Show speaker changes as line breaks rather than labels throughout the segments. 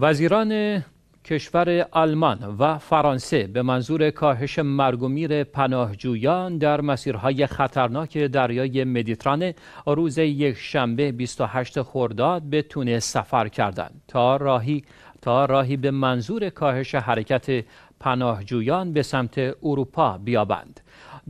وزیران کشور آلمان و فرانسه به منظور کاهش مرگ و میر پناهجویان در مسیرهای خطرناک دریای مدیترانه روز یک شنبه 28 خرداد به تونس سفر کردند تا راهی تا راهی به منظور کاهش حرکت پناهجویان به سمت اروپا بیابند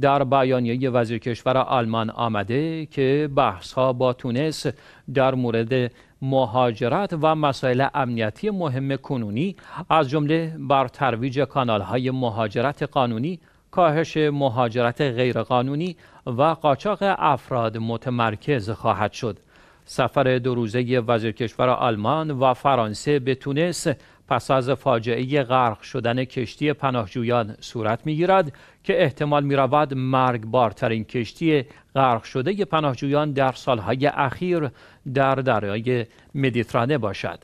در بیانیه وزیر کشور آلمان آمده که ها با تونس در مورد مهاجرت و مسائل امنیتی مهم کنونی از جمله بر ترویج کانالهای مهاجرت قانونی کاهش مهاجرت غیرقانونی و قاچاق افراد متمرکز خواهد شد سفر دو روزه وزیر کشور آلمان و فرانسه به تونس پس از فاجعه غرق شدن کشتی پناهجویان صورت میگیرد که احتمال مرگ مرگبارترین کشتی غرق شده پناهجویان در سالهای اخیر در دریای مدیترانه باشد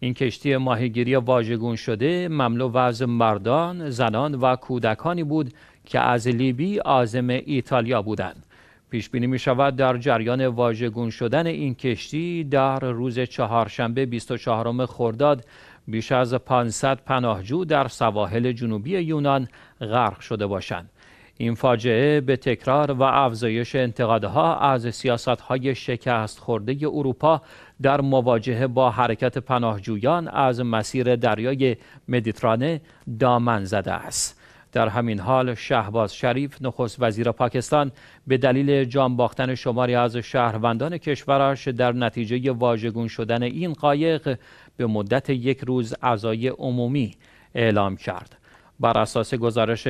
این کشتی ماهیگیری واژگون شده مملو وز مردان، زنان و کودکانی بود که از لیبی آزم ایتالیا بودند. پیش بینی می شود در جریان واژگون شدن این کشتی در روز چهارشنبه 24 خرداد بیش از 500 پناهجو در سواحل جنوبی یونان غرق شده باشند. این فاجعه به تکرار و افزایش انتقادها از سیاستهای شکست خورده اروپا در مواجهه با حرکت پناهجویان از مسیر دریای مدیترانه دامن زده است. در همین حال شهباز شریف نخست وزیر پاکستان به دلیل جان باختن شماری از شهروندان کشورش در نتیجه واژگون شدن این قایق به مدت یک روز عزای عمومی اعلام کرد بر اساس گزارش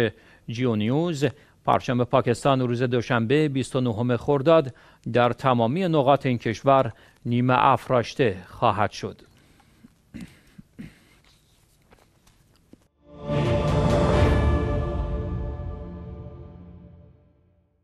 جیو نیوز پرچم پاکستان روز دوشنبه 29 خرداد در تمامی نقاط این کشور نیمه افراشته خواهد شد